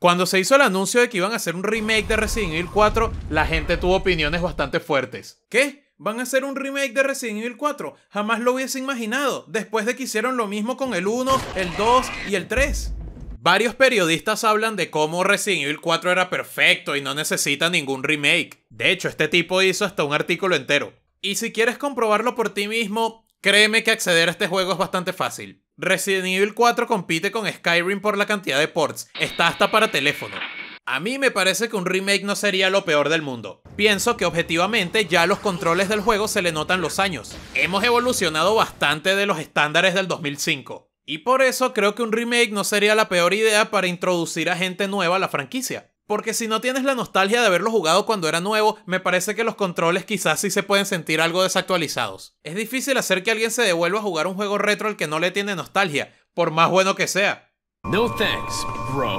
Cuando se hizo el anuncio de que iban a hacer un remake de Resident Evil 4, la gente tuvo opiniones bastante fuertes. ¿Qué? ¿Van a hacer un remake de Resident Evil 4? Jamás lo hubiese imaginado, después de que hicieron lo mismo con el 1, el 2 y el 3. Varios periodistas hablan de cómo Resident Evil 4 era perfecto y no necesita ningún remake. De hecho, este tipo hizo hasta un artículo entero. Y si quieres comprobarlo por ti mismo, créeme que acceder a este juego es bastante fácil. Resident Evil 4 compite con Skyrim por la cantidad de ports, está hasta para teléfono. A mí me parece que un remake no sería lo peor del mundo. Pienso que objetivamente ya los controles del juego se le notan los años. Hemos evolucionado bastante de los estándares del 2005. Y por eso creo que un remake no sería la peor idea para introducir a gente nueva a la franquicia. Porque si no tienes la nostalgia de haberlo jugado cuando era nuevo, me parece que los controles quizás sí se pueden sentir algo desactualizados. Es difícil hacer que alguien se devuelva a jugar un juego retro al que no le tiene nostalgia, por más bueno que sea. No thanks, bro.